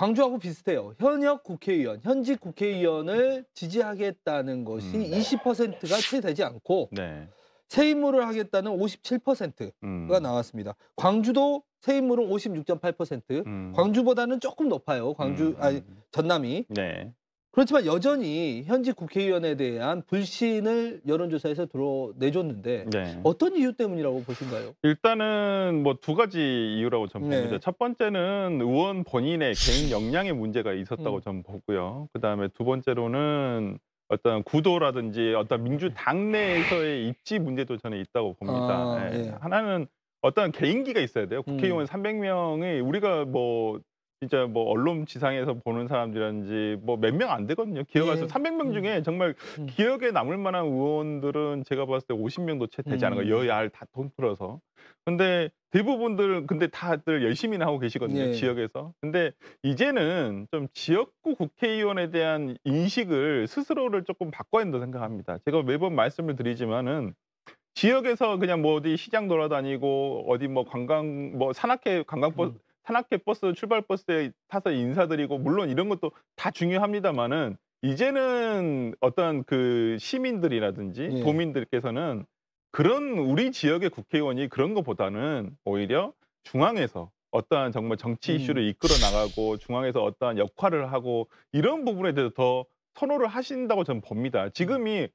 광주하고 비슷해요. 현역 국회의원, 현직 국회의원을 지지하겠다는 것이 음. 20%가 채 되지 않고 네. 새 임무를 하겠다는 57%가 음. 나왔습니다. 광주도 새 임무는 56.8%, 음. 광주보다는 조금 높아요. 광주 음. 아니 전남이. 네. 그렇지만 여전히 현직 국회의원에 대한 불신을 여론조사에서 드러내줬는데 네. 어떤 이유 때문이라고 보신가요? 일단은 뭐 두 가지 이유라고 저는 네. 봅니다. 네. 첫 번째는 의원 본인의 개인 역량의 문제가 있었다고 음. 저는 보고요. 그다음에 두 번째로는 어떤 구도라든지 어떤 민주당 내에서의 입지 문제도 저는 있다고 봅니다. 아, 네. 예. 하나는 어떤 개인기가 있어야 돼요. 국회의원 음. 300명이 우리가 뭐 진짜 뭐 언론 지상에서 보는 사람들인지뭐 몇 명 안 되거든요. 기억할서 예. 300명 중에 음. 정말 음. 기억에 남을 만한 의원들은 제가 봤을 때 50명도 채 되지 않은 거예요. 음. 여야를 다 돈 풀어서. 근데 대부분들 근데 다들 열심히 하고 계시거든요. 예. 지역에서. 근데 이제는 좀 지역구 국회의원에 대한 인식을 스스로를 조금 바꿔야 된다고 생각합니다. 제가 매번 말씀을 드리지만은 지역에서 그냥 뭐 어디 시장 돌아다니고 어디 뭐 관광 뭐 산악회 관광버스 음. 한학기 버스 출발 버스에 타서 인사드리고 물론 이런 것도 다 중요합니다만은 이제는 어떤 그 시민들이라든지 예. 도민들께서는 그런 우리 지역의 국회의원이 그런 것보다는 오히려 중앙에서 어떠한 정말 정치 음. 이슈를 음. 이끌어 나가고 중앙에서 어떠한 역할을 하고 이런 부분에 대해서 더 선호를 하신다고 저는 봅니다. 지금이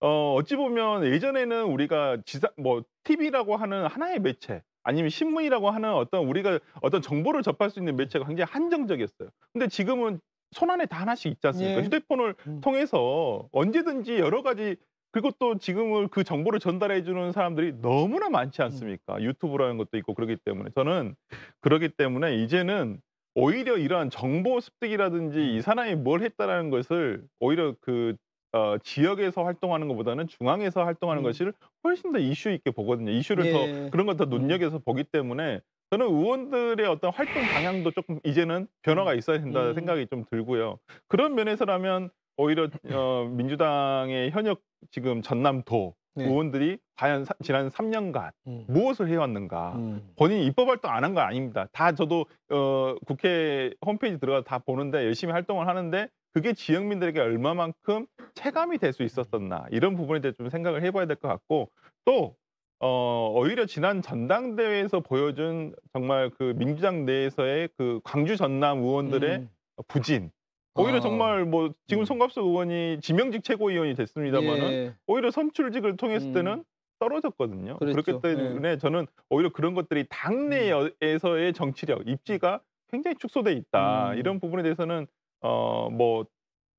어 어찌 보면 예전에는 우리가 지사 뭐 TV라고 하는 하나의 매체 아니면 신문이라고 하는 어떤 우리가 어떤 정보를 접할 수 있는 매체가 굉장히 한정적이었어요. 근데 지금은 손안에 다 하나씩 있지 않습니까? 예. 휴대폰을 음. 통해서 언제든지 여러 가지 그리고 또 지금은 그 정보를 전달해 주는 사람들이 너무나 많지 않습니까? 음. 유튜브라는 것도 있고 그렇기 때문에 저는 그렇기 때문에 이제는 오히려 이러한 정보 습득이라든지 음. 이 사람이 뭘 했다라는 것을 오히려 그 어, 지역에서 활동하는 것보다는 중앙에서 활동하는 음. 것을 훨씬 더 이슈 있게 보거든요. 이슈를 예. 더 그런 음. 걸더 눈여겨서 보기 때문에 저는 의원들의 어떤 활동 방향도 조금 이제는 변화가 음. 있어야 된다 음. 생각이 좀 들고요. 그런 면에서라면 오히려 어, 민주당의 현역 지금 전남도 네. 의원들이 과연 사, 지난 3년간 음. 무엇을 해왔는가 음. 본인이 입법 활동 안 한 거 아닙니다. 다 저도 어, 국회 홈페이지 들어가 다 보는데 열심히 활동을 하는데 그게 지역민들에게 얼마만큼 체감이 될 수 있었었나 이런 부분에 대해 좀 생각을 해봐야 될 것 같고 또 어, 오히려 지난 전당대회에서 보여준 정말 그 민주당 내에서의 그 광주 전남 의원들의 음. 부진 오히려 아. 정말 뭐 지금 음. 송갑수 의원이 지명직 최고위원이 됐습니다만은 예. 오히려 선출직을 통했을 음. 때는 음. 떨어졌거든요. 그렇죠. 그렇기 예. 때문에 예. 저는 오히려 그런 것들이 당내에서의 정치력 입지가 굉장히 축소돼 있다 음. 이런 부분에 대해서는 어뭐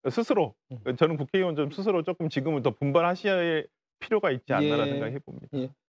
스스로 음. 저는 국회의원 좀 스스로 조금 지금은 더분발하셔야할 필요가 있지 않나라는 예. 생각해 봅니다. 예.